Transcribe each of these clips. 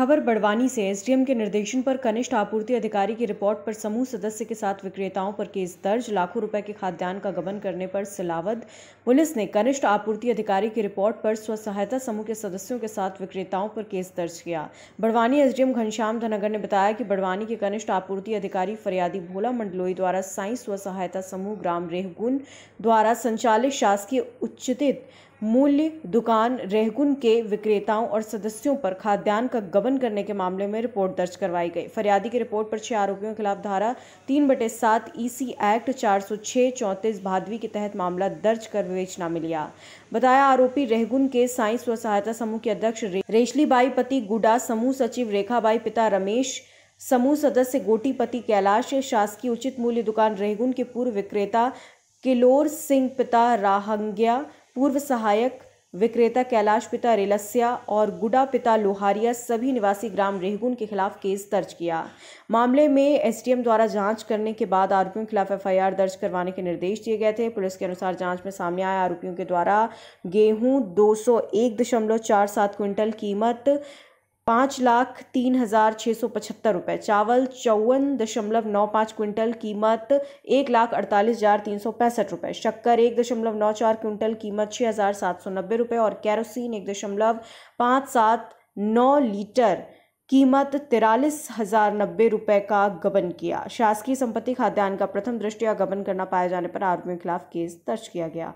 खबर बड़वानी से एसडीएम के निर्देशन पर कनिष्ठ आपूर्ति अधिकारी की रिपोर्ट पर समूह सदस्य के साथ विक्रेताओं पर केस दर्ज लाखों रुपए के खाद्यान्न का गबन करने पर सिलावद पुलिस ने कनिष्ठ आपूर्ति अधिकारी की रिपोर्ट पर स्व सहायता समूह के सदस्यों के साथ विक्रेताओं पर केस दर्ज किया बड़वानी एसडीएम घनश्याम धनगर ने बताया कि बड़वानी के कनिष्ठ आपूर्ति अधिकारी फरियादी भोला मंडलोई द्वारा साई स्व सहायता समूह ग्राम रेहगुन द्वारा संचालित शासकीय उच्चित मूल्य दुकान रेहगुन के विक्रेताओं और सदस्यों पर खाद्यान्न का गबन करने के मामले में रिपोर्ट दर्ज करवाई गई फरियादी की रिपोर्ट पर छह आरोपियों के खिलाफ धारा तीन बटे सात ईसी e एक्ट चार सौ छः चौंतीस भादवी के तहत मामला दर्ज कर विवेचना में लिया बताया आरोपी रेहगुन के साई स्व सहायता समूह के अध्यक्ष रेशली बाई पति गुडा समूह सचिव रेखाबाई पिता रमेश समूह सदस्य गोटीपति कैलाश शासकीय उचित मूल्य दुकान रेहगुन के पूर्व विक्रेता किलोर सिंह पिता राहंग्या पूर्व सहायक विक्रेता कैलाश पिता रेलस्या और गुडा पिता लोहारिया सभी निवासी ग्राम रेहगुन के खिलाफ केस दर्ज किया मामले में एसडीएम द्वारा जांच करने के बाद आरोपियों के खिलाफ एफआईआर दर्ज करवाने के निर्देश दिए गए थे पुलिस के अनुसार जांच में सामने आए आरोपियों के द्वारा गेहूं दो क्विंटल कीमत पाँच लाख तीन हज़ार छः सौ पचहत्तर रुपये चावल चौवन दशमलव नौ पाँच क्विंटल कीमत एक लाख अड़तालीस हज़ार तीन सौ पैंसठ रुपये शक्कर एक दशमलव नौ चार क्विंटल कीमत छः हज़ार सात सौ नब्बे रुपये और कैरोसिन एक दशमलव पाँच सात नौ लीटर कीमत तिरालीस हज़ार नब्बे रुपये का गबन किया शासकीय संपत्ति खाद्यान्न का प्रथम दृष्टिया गबन करना पाए जाने पर आरोपियों के खिलाफ केस दर्ज किया गया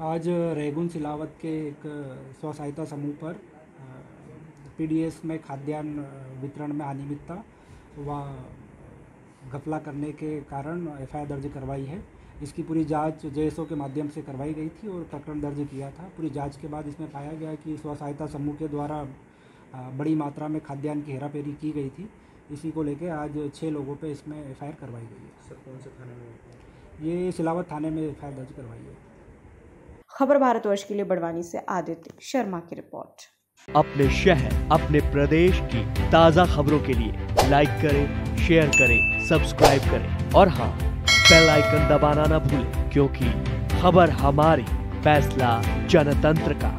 आज रेगुन सिलावत के एक स्व सहायता समूह पर पीडीएस में खाद्यान्न वितरण में अनियमितता व घपला करने के कारण एफआईआर दर्ज करवाई है इसकी पूरी जांच जेएसओ के माध्यम से करवाई गई थी और प्रकरण दर्ज किया था पूरी जांच के बाद इसमें पाया गया कि स्व सहायता समूह के द्वारा बड़ी मात्रा में खाद्यान्न की हेराफेरी की गई थी इसी को लेकर आज छः लोगों पर इसमें एफ करवाई गई है सर कौन से थाने में ये सिलावत थाने में एफ दर्ज करवाई है खबर भारतवर्ष के लिए बड़वानी से आदित्य शर्मा की रिपोर्ट अपने शहर अपने प्रदेश की ताज़ा खबरों के लिए लाइक करें शेयर करें सब्सक्राइब करें और हाँ बेल आइकन दबाना ना भूलें क्योंकि खबर हमारी फैसला जनतंत्र का